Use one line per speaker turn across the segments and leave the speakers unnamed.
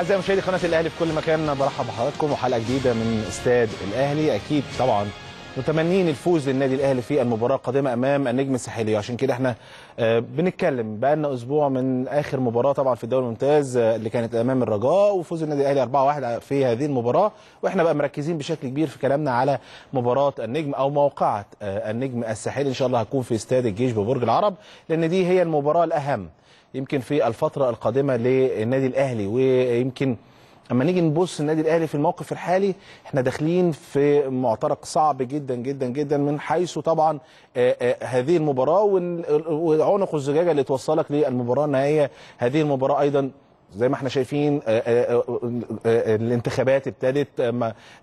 اعزائي مشاهدي قناه الاهلي في كل مكان برحب بحضراتكم وحلقه جديده من استاد الاهلي اكيد طبعا متمنين الفوز للنادي الاهلي في المباراه القادمه امام النجم الساحلي عشان كده احنا آه، بنتكلم بقى لنا اسبوع من اخر مباراه طبعا في الدوري الممتاز آه، اللي كانت امام الرجاء وفوز النادي الاهلي 4-1 في هذه المباراه واحنا بقى مركزين بشكل كبير في كلامنا على مباراه النجم او موقعه آه، النجم الساحلي ان شاء الله هتكون في استاد الجيش ببرج العرب لان دي هي المباراه الاهم يمكن في الفتره القادمه للنادي الاهلي ويمكن اما نيجي نبص النادي الاهلي في الموقف الحالي احنا داخلين في معترك صعب جدا جدا جدا من حيث طبعا هذه المباراه وعنق الزجاجه اللي توصلك للمباراه النهائيه هذه المباراه ايضا زي ما احنا شايفين آه، آه، آه، الانتخابات ابتدت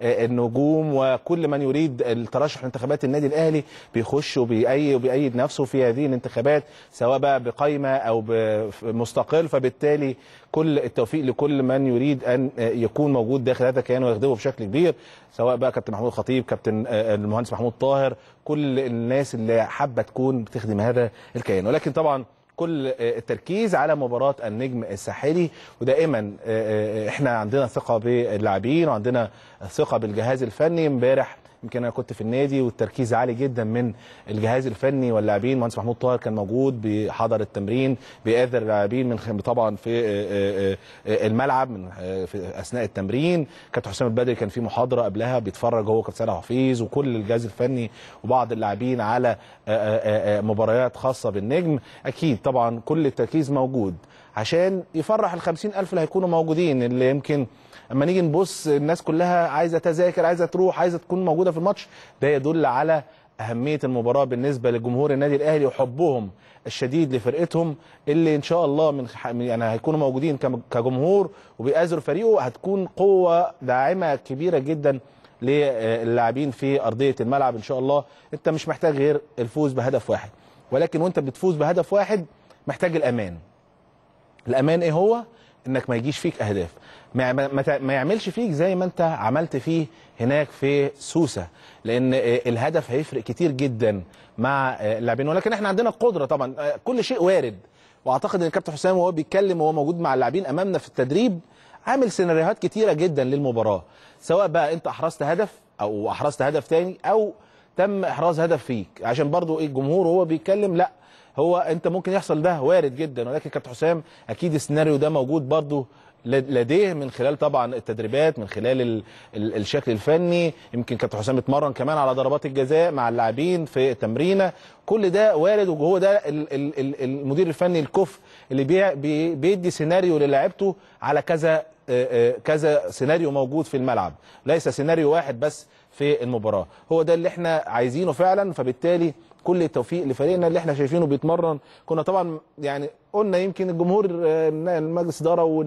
النجوم وكل من يريد الترشح لانتخابات النادي الاهلي بيخش وبيأيد نفسه في هذه الانتخابات سواء بقى بقايمه او مستقل فبالتالي كل التوفيق لكل من يريد ان يكون موجود داخل هذا الكيان ويخدمه بشكل كبير سواء بقى كابتن محمود الخطيب كابتن المهندس محمود طاهر كل الناس اللي حابه تكون بتخدم هذا الكيان ولكن طبعا كل آه، التركيز على مباراه النجم الساحلي ودائما آه، آه، احنا عندنا ثقه باللاعبين وعندنا ثقه بالجهاز الفني امبارح يمكن انا كنت في النادي والتركيز عالي جدا من الجهاز الفني واللاعبين مهندس محمود طاهر كان موجود بيحضر التمرين بيقادر اللاعبين من طبعا في الملعب من في اثناء التمرين كابتن حسام البدري كان في محاضره قبلها بيتفرج هو كابتن حفيظ وكل الجهاز الفني وبعض اللاعبين على مباريات خاصه بالنجم اكيد طبعا كل التركيز موجود عشان يفرح ال ألف اللي هيكونوا موجودين اللي يمكن اما نيجي نبص الناس كلها عايزه تذاكر عايزه تروح عايزه تكون موجوده في الماتش ده يدل على اهميه المباراه بالنسبه لجمهور النادي الاهلي وحبهم الشديد لفرقتهم اللي ان شاء الله من يعني هيكونوا موجودين كجمهور وبيأزروا فريقه هتكون قوه داعمه كبيره جدا للاعبين في ارضيه الملعب ان شاء الله انت مش محتاج غير الفوز بهدف واحد ولكن وانت بتفوز بهدف واحد محتاج الامان الامان ايه هو انك ما يجيش فيك اهداف ما, ما, ما يعملش فيك زي ما انت عملت فيه هناك في سوسه لان آه، الهدف هيفرق كتير جدا مع آه، اللاعبين ولكن احنا عندنا القدره طبعا آه، كل شيء وارد واعتقد ان الكابتن حسام وهو بيتكلم وهو موجود مع اللاعبين امامنا في التدريب عامل سيناريوهات كتيره جدا للمباراه سواء بقى انت احرزت هدف او احرزت هدف تاني او تم احراز هدف فيك عشان برضو ايه الجمهور وهو بيتكلم لا هو انت ممكن يحصل ده وارد جدا ولكن كابتن حسام اكيد السيناريو ده موجود برضو لديه من خلال طبعا التدريبات من خلال الـ الـ الشكل الفني يمكن كابتن حسام اتمرن كمان على ضربات الجزاء مع اللاعبين في التمرينه كل ده وارد وهو ده الـ الـ المدير الفني الكفء اللي بي بي بيدي سيناريو للاعبته على كذا كذا سيناريو موجود في الملعب ليس سيناريو واحد بس في المباراه هو ده اللي احنا عايزينه فعلا فبالتالي كل التوفيق لفريقنا اللي احنا شايفينه بيتمرن كنا طبعا يعني قلنا يمكن الجمهور آه، المجلس اداره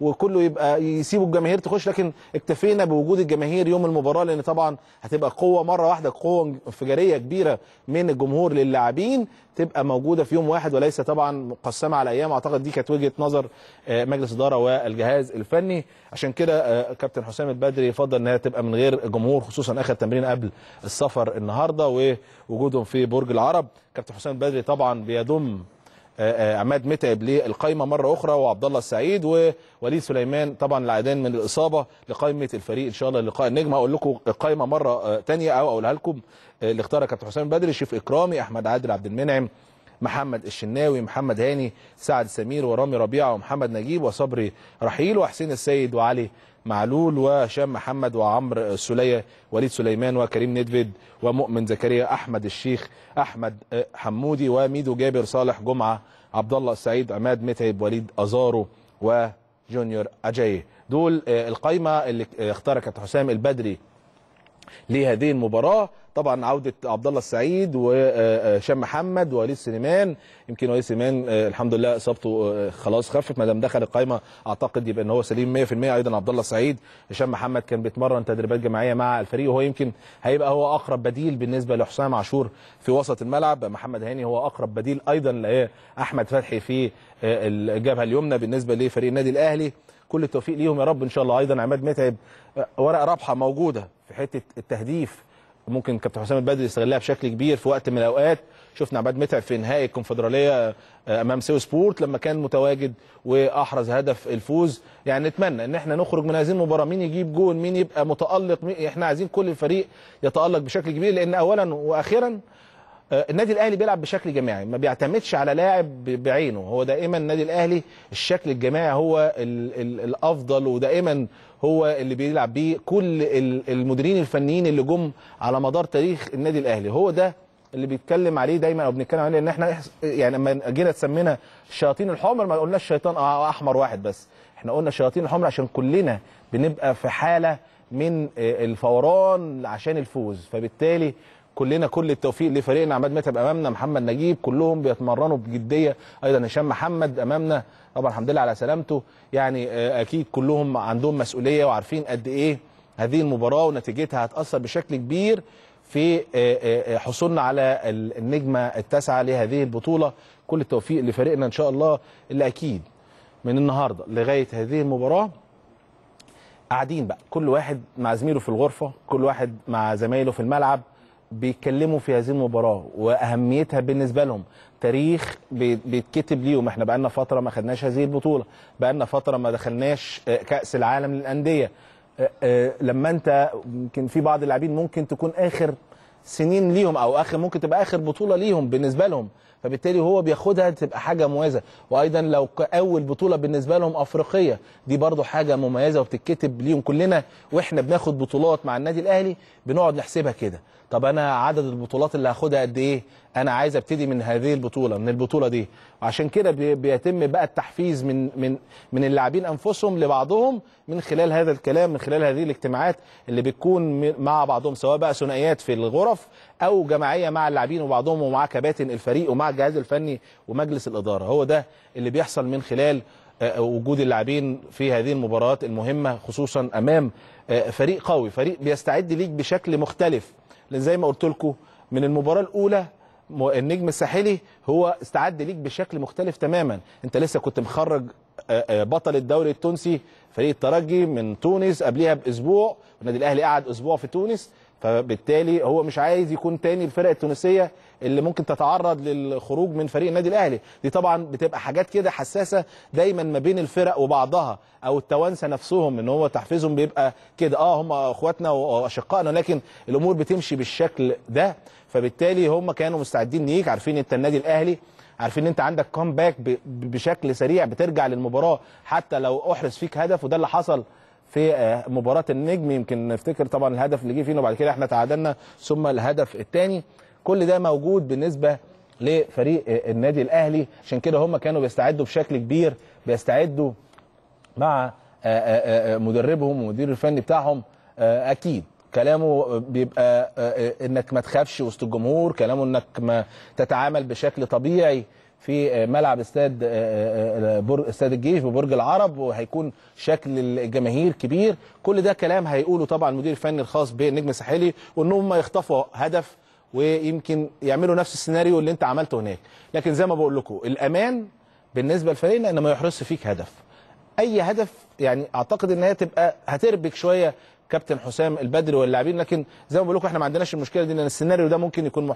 وكله يبقى يسيبوا الجماهير تخش لكن اكتفينا بوجود الجماهير يوم المباراه لان طبعا هتبقى قوه مره واحده قوه انفجاريه كبيره من الجمهور للاعبين تبقى موجوده في يوم واحد وليس طبعا مقسمه على ايام اعتقد دي كانت وجهه نظر آه، مجلس اداره والجهاز الفني عشان كده آه، كابتن حسام البدري يفضل انها تبقى من غير جمهور خصوصا اخر تمرين قبل السفر النهارده ووجودهم في برج العرب كابتن حسام البدري طبعا بيضم آه، آه، عماد متعب للقايمه مره اخرى وعبد الله السعيد ووليد سليمان طبعا العيدان من الاصابه لقائمه الفريق ان شاء الله لقاء النجم هقول لكم القايمه مره ثانيه آه، او اقولها لكم اللي اختارها كابتن حسام بدري شيف اكرامي احمد عادل عبد المنعم محمد الشناوي محمد هاني سعد سمير ورامي ربيعه ومحمد نجيب وصبري رحيل وحسين السيد وعلي معلول وهشام محمد وعمر سلية وليد سليمان وكريم ندفد ومؤمن زكريا أحمد الشيخ أحمد حمودي وميدو جابر صالح جمعة عبد الله السعيد عماد متعب وليد أزارو وجونيور أجاي دول آه، القايمة اللي كابتن حسام البدري لهذه المباراه طبعا عوده عبد الله السعيد وهشام آه، آه، محمد ووليد سليمان يمكن وليد سليمان آه، الحمد لله اصابته خلاص خفت ما دام دخل القائمه اعتقد يبقى ان هو سليم 100% ايضا عبد الله السعيد هشام محمد كان بيتمرن تدريبات جماعيه مع الفريق وهو يمكن هيبقى هو اقرب بديل بالنسبه لحسام عاشور في وسط الملعب محمد هاني هو اقرب بديل ايضا لاحمد فتحي في الجبهه اليمنى بالنسبه لفريق النادي الاهلي كل التوفيق ليهم يا رب ان شاء الله ايضا عماد متعب ورقه رابحه موجوده في حته التهديف ممكن كابتن حسام البدري يستغلها بشكل كبير في وقت من الاوقات شفنا عماد متعب في نهائي الكونفدراليه آه، امام سيو سبورت لما كان متواجد واحرز هدف الفوز يعني نتمنى ان احنا نخرج من هذه المباراه مين يجيب جول مين يبقى متالق مين احنا عايزين كل الفريق يتالق بشكل كبير لان اولا واخيرا آه، النادي الاهلي بيلعب بشكل جماعي ما بيعتمدش على لاعب بعينه هو دائما النادي الاهلي الشكل الجماعي هو الـ الـ الافضل ودائما هو اللي بيلعب بيه كل المديرين الفنيين اللي جم على مدار تاريخ النادي الاهلي هو ده اللي بيتكلم عليه دايما او بنتكلم عليه ان احنا يعني لما جينا تسمينا الشياطين الحمر ما قلناش شيطان احمر واحد بس احنا قلنا الشياطين الحمر عشان كلنا بنبقى في حاله من آه، الفوران عشان الفوز فبالتالي كلنا كل التوفيق لفريقنا عماد متعب امامنا محمد نجيب كلهم بيتمرنوا بجديه ايضا هشام محمد امامنا طبعا الحمد لله على سلامته يعني آه، اكيد كلهم عندهم مسؤوليه وعارفين قد ايه هذه المباراه ونتيجتها هتاثر بشكل كبير في آه، آه، حصولنا على النجمه التاسعه لهذه البطوله كل التوفيق لفريقنا ان شاء الله اللي اكيد من النهارده لغايه هذه المباراه قاعدين بقى كل واحد مع زميله في الغرفه كل واحد مع زمايله في الملعب بيتكلموا في هذه المباراه واهميتها بالنسبه لهم تاريخ بيتكتب ليهم احنا بقالنا فتره ما خدناش هذه البطوله بقالنا فتره ما دخلناش آه، كاس العالم للانديه آه، آه، لما انت يمكن في بعض اللاعبين ممكن تكون اخر سنين ليهم او اخر ممكن تبقى اخر بطوله ليهم بالنسبه لهم فبالتالي هو بياخدها تبقى حاجه مميزه وايضا لو اول بطوله بالنسبه لهم افريقيه دي برضو حاجه مميزه وبتتكتب ليهم كلنا واحنا بناخد بطولات مع النادي الاهلي بنقعد نحسبها كده طب انا عدد البطولات اللي هاخدها قد ايه انا عايز ابتدي من هذه البطوله من البطوله دي وعشان كده بيتم بقى التحفيز من من من اللاعبين انفسهم لبعضهم من خلال هذا الكلام من خلال هذه الاجتماعات اللي بتكون مع بعضهم سواء بقى ثنائيات في الغرف او جماعيه مع اللاعبين وبعضهم ومع كباتن الفريق ومع الجهاز الفني ومجلس الاداره هو ده اللي بيحصل من خلال وجود اللاعبين في هذه المباريات المهمه خصوصا امام فريق قوي فريق بيستعد ليك بشكل مختلف لان زي ما قلت لكم من المباراه الاولى النجم الساحلي هو استعد ليك بشكل مختلف تماما انت لسه كنت مخرج آه، آه، بطل الدوري التونسي فريق الترجي من تونس قبليها باسبوع النادي الاهلي قعد اسبوع في تونس فبالتالي هو مش عايز يكون تاني الفرق التونسيه اللي ممكن تتعرض للخروج من فريق النادي الاهلي دي طبعا بتبقى حاجات كده حساسه دايما ما بين الفرق وبعضها او التوانسه نفسهم ان هو تحفيزهم بيبقى كده اه هم اخواتنا واشقائنا لكن الامور بتمشي بالشكل ده فبالتالي هم كانوا مستعدين ليك عارفين انت النادي الاهلي عارفين ان انت عندك كومباك بشكل سريع بترجع للمباراه حتى لو احرز فيك هدف وده اللي حصل في آه، مباراه النجم يمكن نفتكر طبعا الهدف اللي جه فينا وبعد كده احنا تعادلنا ثم الهدف الثاني كل ده موجود بالنسبه لفريق آه، النادي الاهلي عشان كده هم كانوا بيستعدوا بشكل كبير بيستعدوا مع آه، مدربهم والمدير الفني بتاعهم اكيد كلامه بيبقى انك ما تخافش وسط الجمهور كلامه انك ما تتعامل بشكل طبيعي في آه، ملعب استاد آه، آه، استاد الجيش ببرج العرب وهيكون شكل الجماهير كبير كل ده كلام هيقوله طبعا المدير الفني الخاص بالنجم الساحلي وان هم يخطفوا هدف ويمكن يعملوا نفس السيناريو اللي انت عملته هناك لكن زي ما بقول لكم الامان بالنسبه لفريقنا ان ما يحرصش فيك هدف اي هدف يعني اعتقد ان هي تبقى هتربك شويه كابتن حسام البدري واللاعبين لكن زي ما بقول لكم احنا ما عندناش المشكله دي لان السيناريو ده ممكن يكون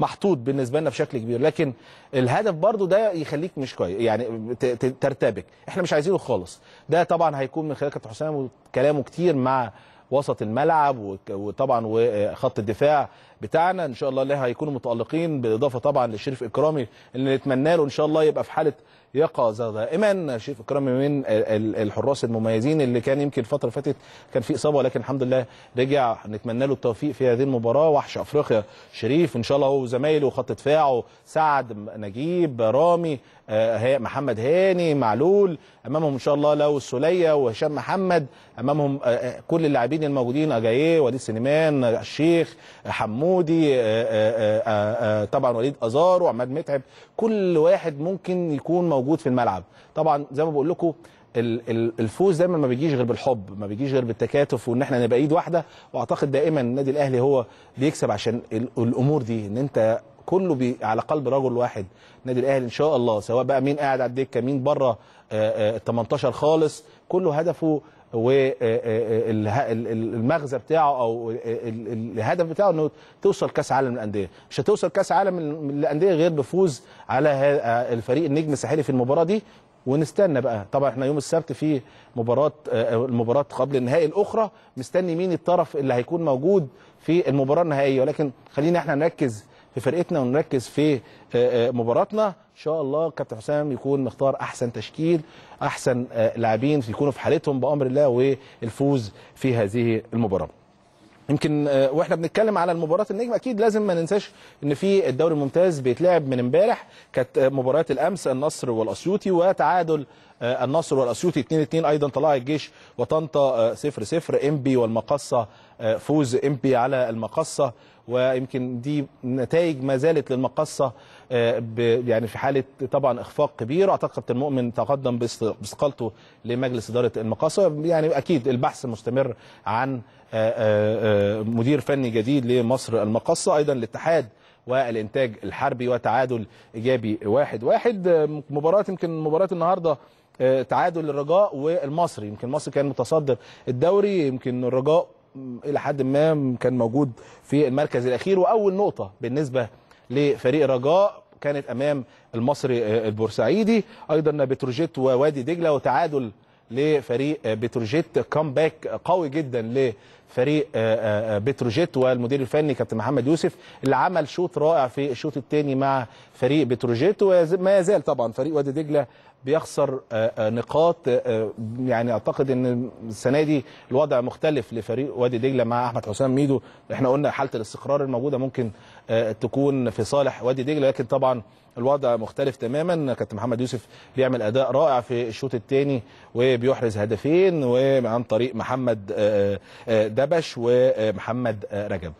محطوط بالنسبه لنا بشكل كبير لكن الهدف برضو ده يخليك مش كويس يعني ترتبك احنا مش عايزينه خالص ده طبعا هيكون من خلال كابتن حسام وكلامه كتير مع وسط الملعب وطبعا وخط آه، الدفاع بتاعنا ان شاء الله اللي هيكونوا متالقين بالاضافه طبعا للشريف اكرامي اللي نتمنى له ان شاء الله يبقى في حاله يقظه دائما شريف اكرامي من الحراس المميزين اللي كان يمكن الفتره اللي فاتت كان في اصابه ولكن الحمد لله رجع نتمنى له التوفيق في هذه المباراه وحش افريقيا شريف ان شاء الله هو وزمايله وخط دفاعه سعد نجيب رامي آه، محمد هاني معلول امامهم ان شاء الله لو السوليه وهشام محمد امامهم آه، آه، كل اللاعبين الموجودين اجاييه وليد سليمان الشيخ حمود حمودي آه، آه، آه، طبعا وليد ازار وعماد متعب كل واحد ممكن يكون موجود في الملعب طبعا زي ما بقول لكم الفوز دايما ما بيجيش غير بالحب ما بيجيش غير بالتكاتف وان احنا نبقى ايد واحده واعتقد دائما النادي الاهلي هو بيكسب عشان الامور دي ان انت كله بي على قلب رجل واحد النادي الاهلي ان شاء الله سواء بقى مين قاعد على الدكه مين بره ال 18 خالص كله هدفه والمغزى آه، آه، آه، بتاعه او الهدف بتاعه انه توصل كاس عالم للانديه مش هتوصل كاس عالم للانديه غير بفوز على الفريق النجم الساحلي في المباراه دي ونستنى بقى طبعا احنا يوم السبت في مباراه المباراه قبل النهائي الاخرى مستني مين الطرف اللي هيكون موجود في المباراه النهائيه ولكن خلينا احنا نركز في فرقتنا ونركز في مباراتنا ان شاء الله كابتن حسام يكون مختار احسن تشكيل احسن آه، لاعبين يكونوا في حالتهم بامر الله والفوز في هذه المباراه يمكن آه، واحنا بنتكلم على المباراه النجم اكيد لازم ما ننساش ان في الدوري الممتاز بيتلعب من امبارح كانت آه، مباريات الامس النصر والاسيوطي وتعادل النصر والاسيوطي 2 2 ايضا طلائع الجيش وطنطا 0 0 امبي والمقصه فوز امبي على المقصه ويمكن دي نتائج ما زالت للمقصه آه، يعني في حاله طبعا اخفاق كبير اعتقد كابتن مؤمن تقدم باستقالته لمجلس اداره المقصه يعني اكيد البحث مستمر عن آه، آه، مدير فني جديد لمصر المقصه ايضا الاتحاد والانتاج الحربي وتعادل ايجابي واحد واحد مباراه يمكن مباراه النهارده تعادل الرجاء والمصري يمكن مصر كان متصدر الدوري يمكن الرجاء الى حد ما كان موجود في المركز الاخير واول نقطه بالنسبه لفريق رجاء كانت امام المصري آه، البورسعيدي ايضا بتروجيت ووادي دجله وتعادل لفريق آه، بتروجيت كامباك قوي جدا لفريق آه، بتروجيت والمدير الفني كابتن محمد يوسف اللي عمل شوط رائع في الشوط الثاني مع فريق بتروجيت وما يزال طبعا فريق وادي دجله بيخسر آه، آه، نقاط آه، يعني اعتقد ان السنه دي الوضع مختلف لفريق وادي دجله مع احمد حسام ميدو احنا قلنا حاله الاستقرار الموجوده ممكن تكون في صالح وادي دجله لكن طبعا الوضع مختلف تماما كابتن محمد يوسف بيعمل اداء رائع في الشوط الثاني وبيحرز هدفين وعن طريق محمد دبش ومحمد رجب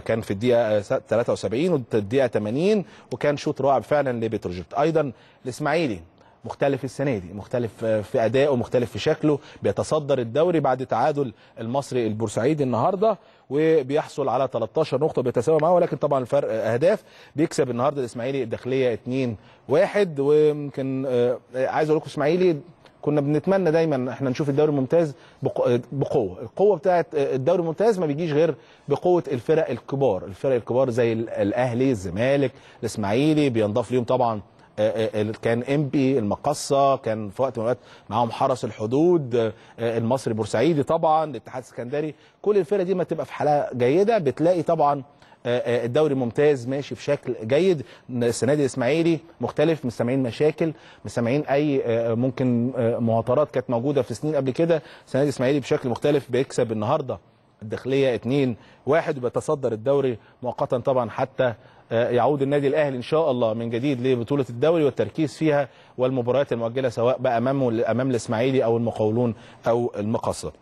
كان في الدقيقه 73 والدقيقه 80 وكان شوط رائع فعلا لبتروجيت ايضا الاسماعيلي مختلف السنة دي مختلف في أدائه مختلف في شكله بيتصدر الدوري بعد تعادل المصري البورسعيدي النهاردة وبيحصل على 13 نقطة بيتساوى معاه ولكن طبعا الفرق أهداف بيكسب النهاردة الإسماعيلي الداخلية 2-1 ويمكن آه، عايز أقول لكم إسماعيلي كنا بنتمنى دايما احنا نشوف الدوري الممتاز بقوه القوه بتاعه آه، الدوري الممتاز ما بيجيش غير بقوه الفرق الكبار الفرق الكبار زي الاهلي الزمالك الاسماعيلي بينضاف ليهم طبعا آه، آه، كان ام بي المقصه كان في وقت من الاوقات معاهم حرس الحدود آه، المصري بورسعيدي طبعا الاتحاد السكندري كل الفرق دي ما تبقى في حاله جيده بتلاقي طبعا الدوري ممتاز ماشي بشكل جيد السنه دي الاسماعيلي مختلف مش سامعين مشاكل مش سامعين اي ممكن مهاترات كانت موجوده في سنين قبل كده السنه دي الاسماعيلي بشكل مختلف بيكسب النهارده الداخليه 2 1 وبيتصدر الدوري مؤقتا طبعا حتى آه، يعود النادي الاهلي ان شاء الله من جديد لبطوله الدوري والتركيز فيها والمباريات المؤجله سواء بقى امام امام الاسماعيلي او المقاولون او المقصه.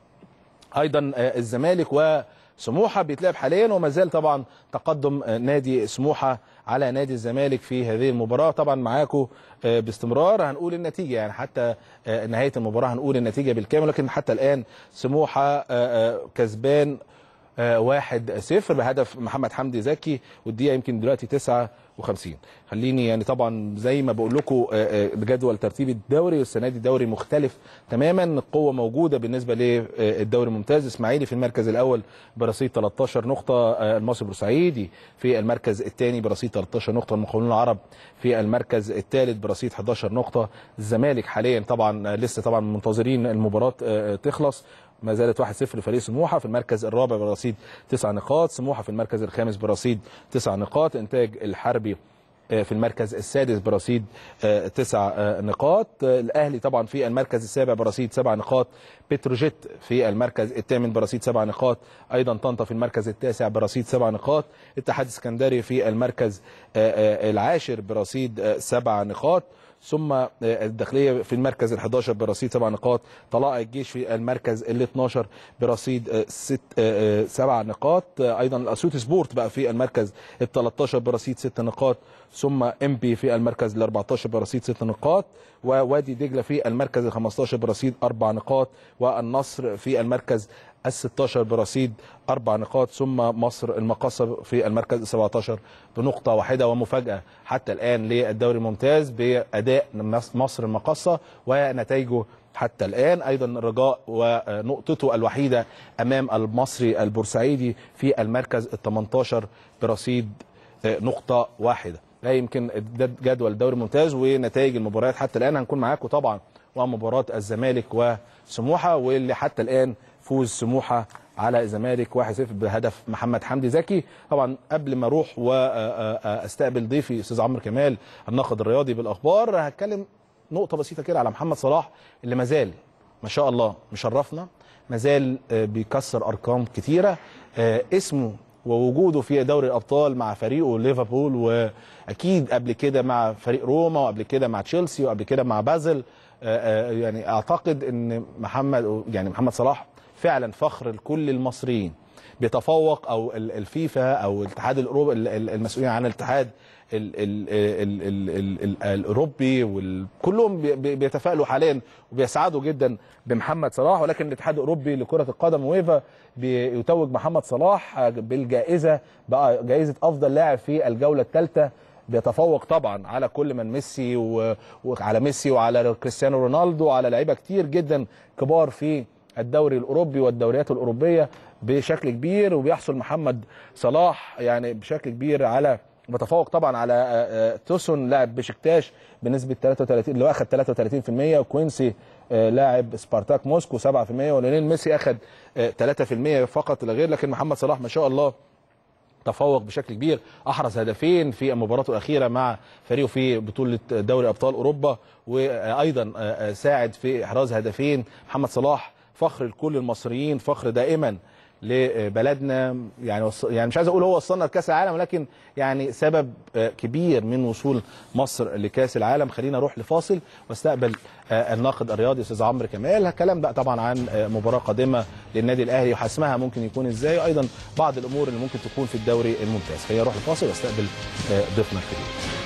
ايضا آه، الزمالك و سموحه بيتلعب حاليا وما زال طبعا تقدم آه، نادي سموحه على نادي الزمالك في هذه المباراه طبعا معاكم باستمرار هنقول النتيجه يعني حتى نهايه المباراه هنقول النتيجه بالكامل لكن حتى الان سموحه كسبان واحد صفر بهدف محمد حمدي زكي والدقيقه يمكن دلوقتي 59 خليني يعني طبعا زي ما بقول لكم آه، آه، جدول ترتيب الدوري والسنه دي دوري مختلف تماما القوه موجوده بالنسبه للدوري الممتاز اسماعيلي في المركز الاول برصيد 13 نقطه آه، المصري البورسعيدي في المركز الثاني برصيد 13 نقطه المقاولون العرب في المركز الثالث برصيد 11 نقطه الزمالك حاليا طبعا لسه طبعا منتظرين المباراه تخلص ما زالت 1-0 لفريق سموحه في المركز الرابع برصيد 9 نقاط سموحه في المركز الخامس برصيد 9 نقاط انتاج الحربي آه، في المركز السادس برصيد آه، تسع آه، نقاط الاهلي طبعا في المركز السابع برصيد سبع نقاط بتروجيت في المركز الثامن برصيد سبع نقاط ايضا طنطا في المركز التاسع برصيد سبع نقاط اتحاد السكندري في المركز العاشر برصيد سبع نقاط ثم آه، الداخليه في المركز ال11 برصيد 7 نقاط طلائع الجيش في المركز ال12 برصيد 6 آه، 7 آه، نقاط ايضا الاسيوط سبورت بقى في المركز ال13 برصيد 6 نقاط ثم امبي في المركز ال 14 برصيد ست نقاط ووادي دجله في المركز ال 15 برصيد اربع نقاط والنصر في المركز ال 16 برصيد اربع نقاط ثم مصر المقصه في المركز ال 17 بنقطه واحده ومفاجاه حتى الان للدوري الممتاز باداء مصر المقصه ونتائجه حتى الآن أيضا الرجاء ونقطته الوحيدة أمام المصري البورسعيدي في المركز ال 18 برصيد نقطة واحدة لا يمكن جدول الدوري الممتاز ونتائج المباريات حتى الان هنكون معاكم طبعا ومباراه الزمالك وسموحه واللي حتى الان فوز سموحه على الزمالك 1-0 بهدف محمد حمدي زكي طبعا قبل ما اروح واستقبل ضيفي استاذ عمرو كمال الناقد الرياضي بالاخبار هتكلم نقطه بسيطه كده على محمد صلاح اللي مازال ما شاء الله مشرفنا مازال بيكسر ارقام كتيره آه، اسمه ووجوده في دوري الابطال مع فريقه ليفربول واكيد قبل كده مع فريق روما وقبل كده مع تشيلسي وقبل كده مع بازل آه، آه، يعني اعتقد ان محمد يعني محمد صلاح فعلا فخر لكل المصريين بيتفوق او الفيفا او الاتحاد الاوروبي المسؤولين عن الاتحاد ال ال ال ال الاوروبي وكلهم بيتفائلوا حاليا وبيسعدوا جدا بمحمد صلاح ولكن الاتحاد الاوروبي لكره القدم ويفا بيتوج محمد صلاح بالجائزه بقى جائزه افضل لاعب في الجوله الثالثه بيتفوق طبعا على كل من ميسي وعلى ميسي وعلى كريستيانو رونالدو وعلى لعيبه كتير جدا كبار في الدوري الاوروبي والدوريات الاوروبيه بشكل كبير وبيحصل محمد صلاح يعني بشكل كبير على متفوق طبعا على آه، آه، توسون لاعب بشكتاش بنسبه 33 اللي هو اخذ 33% وكوينسي آه، لاعب سبارتاك موسكو 7% ولينيل ميسي اخذ 3% فقط لا غير لكن محمد صلاح ما شاء الله تفوق بشكل كبير احرز هدفين في مباراته الاخيره مع فريقه في بطوله دوري ابطال اوروبا وايضا ساعد في احراز هدفين محمد صلاح فخر لكل المصريين فخر دائما لبلدنا يعني وص... يعني مش عايز اقول هو وصلنا لكاس العالم ولكن يعني سبب آه، كبير من وصول مصر لكاس العالم خلينا نروح لفاصل واستقبل آه، الناقد الرياضي استاذ عمرو كمال كلام بقى طبعا عن آه، مباراه قادمه للنادي الاهلي وحسمها ممكن يكون ازاي وايضا بعض الامور اللي ممكن تكون في الدوري الممتاز خلينا نروح لفاصل واستقبل ضيفنا الكبير